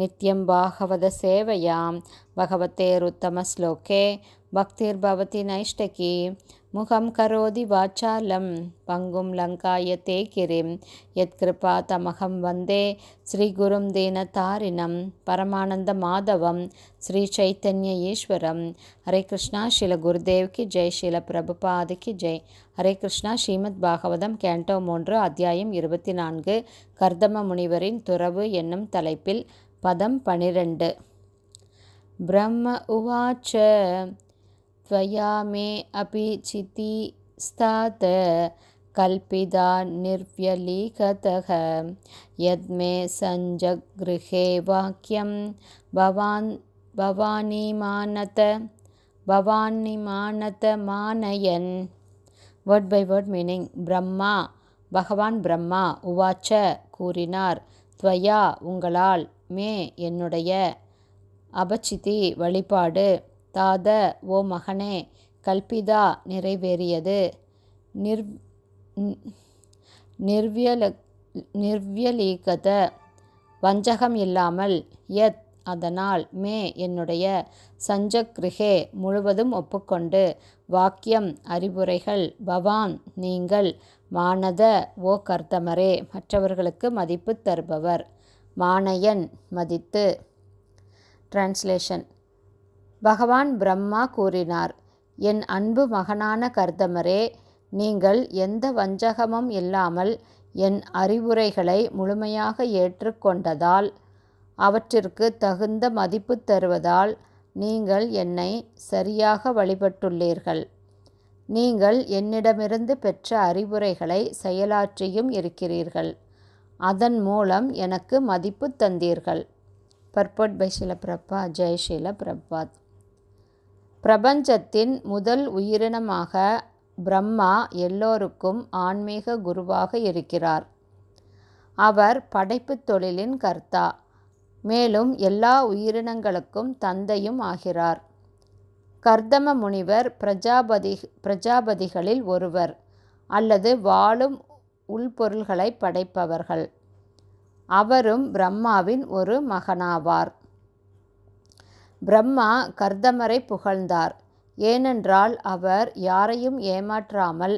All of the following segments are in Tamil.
நித்யம் பாகவத சேவையாம் பகவத்தே ஸ்லோகே பக்திர் பவதி நைஷ்டகி முகம் கரோதி வாச்சாலம் பங்கும் லங்காய தேக்கிரிம் கிருபா தமகம் வந்தே ஸ்ரீகுரும் தீன தாரினம் பரமானந்த மாதவம் ஸ்ரீ சைத்தன்ய ஈஸ்வரம் ஹரே கிருஷ்ணா ஷில குருதேவ்கி ஜெய் ஷீல பிரபுபாதிக்கு ஜெய் ஹரே கிருஷ்ணா ஸ்ரீமத் பாகவதம் கேண்டோ மூன்று அத்தியாயம் இருபத்தி நான்கு கர்தம முனிவரின் துறவு என்னும் தலைப்பில் பதம் பனிரெண்டு ब्रह्म उवाच त्वया मे अपि चिति स्तात् कल्पिता निर्व्यलीकतः यद्मे सञ्जगृहे वाक्यं भवान् भवानीमानत भवानीमानत मानयन् word by word meaning Brahma பகவான் பிரம்மா உவாச்ச கூறினார் துவயா உங்களால் மே என்னுடைய அபச்சிதி வழிபாடு தாத ஓ மகனே கல்பிதா நிறைவேறியது நிர் நிர்வியல நிர்வியலீகத வஞ்சகம் இல்லாமல் எத் அதனால் மே என்னுடைய சஞ்சக்ரிகே முழுவதும் ஒப்புக்கொண்டு வாக்கியம் அறிவுரைகள் பவான் நீங்கள் மானத ஓ கர்த்தமரே மற்றவர்களுக்கு மதிப்பு தருபவர் மானையன் மதித்து டிரான்ஸ்லேஷன் பகவான் பிரம்மா கூறினார் என் அன்பு மகனான கர்த்தமரே நீங்கள் எந்த வஞ்சகமும் இல்லாமல் என் அறிவுரைகளை முழுமையாக ஏற்றுக்கொண்டதால் அவற்றிற்கு தகுந்த மதிப்பு தருவதால் நீங்கள் என்னை சரியாக வழிபட்டுள்ளீர்கள் நீங்கள் என்னிடமிருந்து பெற்ற அறிவுரைகளை செயலாற்றியும் இருக்கிறீர்கள் அதன் மூலம் எனக்கு மதிப்பு தந்தீர்கள் பர்பட் பை பிரபா ஜெயசீல பிரபாத் பிரபஞ்சத்தின் முதல் உயிரினமாக பிரம்மா எல்லோருக்கும் ஆன்மீக குருவாக இருக்கிறார் அவர் படைப்புத் தொழிலின் கர்த்தா மேலும் எல்லா உயிரினங்களுக்கும் தந்தையும் ஆகிறார் கர்தம முனிவர் பிரஜாபதி பிரஜாபதிகளில் ஒருவர் அல்லது வாழும் உள்பொருள்களை படைப்பவர்கள் அவரும் பிரம்மாவின் ஒரு மகனாவார் பிரம்மா கர்தமரை புகழ்ந்தார் ஏனென்றால் அவர் யாரையும் ஏமாற்றாமல்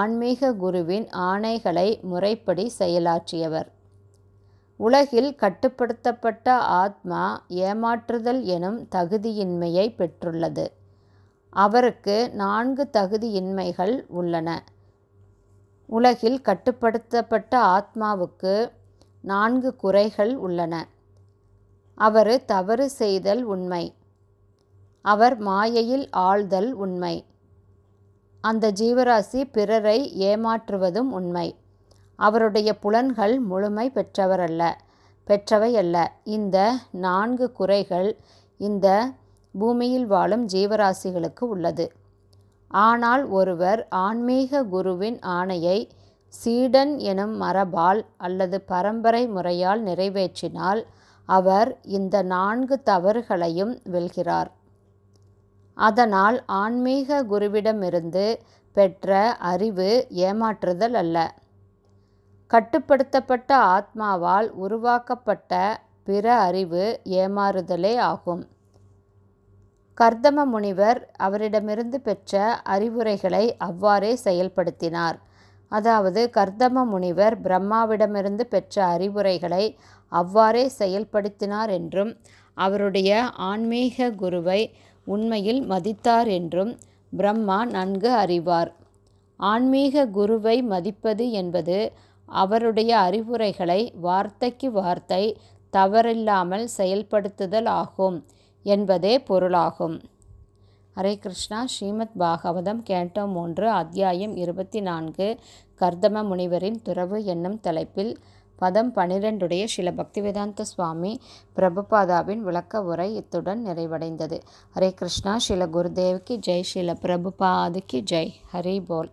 ஆன்மீக குருவின் ஆணைகளை முறைப்படி செயலாற்றியவர் உலகில் கட்டுப்படுத்தப்பட்ட ஆத்மா ஏமாற்றுதல் எனும் தகுதியின்மையை பெற்றுள்ளது அவருக்கு நான்கு தகுதியின்மைகள் உள்ளன உலகில் கட்டுப்படுத்தப்பட்ட ஆத்மாவுக்கு நான்கு குறைகள் உள்ளன அவர் தவறு செய்தல் உண்மை அவர் மாயையில் ஆழ்தல் உண்மை அந்த ஜீவராசி பிறரை ஏமாற்றுவதும் உண்மை அவருடைய புலன்கள் முழுமை பெற்றவரல்ல பெற்றவை அல்ல இந்த நான்கு குறைகள் இந்த பூமியில் வாழும் ஜீவராசிகளுக்கு உள்ளது ஆனால் ஒருவர் ஆன்மீக குருவின் ஆணையை சீடன் எனும் மரபால் அல்லது பரம்பரை முறையால் நிறைவேற்றினால் அவர் இந்த நான்கு தவறுகளையும் வெல்கிறார் அதனால் ஆன்மீக குருவிடமிருந்து பெற்ற அறிவு ஏமாற்றுதல் அல்ல கட்டுப்படுத்தப்பட்ட ஆத்மாவால் உருவாக்கப்பட்ட பிற அறிவு ஏமாறுதலே ஆகும் கர்தம முனிவர் அவரிடமிருந்து பெற்ற அறிவுரைகளை அவ்வாறே செயல்படுத்தினார் அதாவது கர்தம முனிவர் பிரம்மாவிடமிருந்து பெற்ற அறிவுரைகளை அவ்வாறே செயல்படுத்தினார் என்றும் அவருடைய ஆன்மீக குருவை உண்மையில் மதித்தார் என்றும் பிரம்மா நன்கு அறிவார் ஆன்மீக குருவை மதிப்பது என்பது அவருடைய அறிவுரைகளை வார்த்தைக்கு வார்த்தை தவறில்லாமல் செயல்படுத்துதல் ஆகும் என்பதே பொருளாகும் ஹரே கிருஷ்ணா ஸ்ரீமத் பாகவதம் கேட்டோம் மூன்று அத்தியாயம் இருபத்தி நான்கு கர்தம முனிவரின் துறவு என்னும் தலைப்பில் பதம் பனிரெண்டுடைய சில பக்திவேதாந்த சுவாமி பிரபுபாதாவின் விளக்க உரை இத்துடன் நிறைவடைந்தது ஹரே கிருஷ்ணா ஸ்ரீல குருதேவுக்கு ஜெய் ஸ்ரீல பிரபுபாதுக்கு ஜெய் ஹரி போல்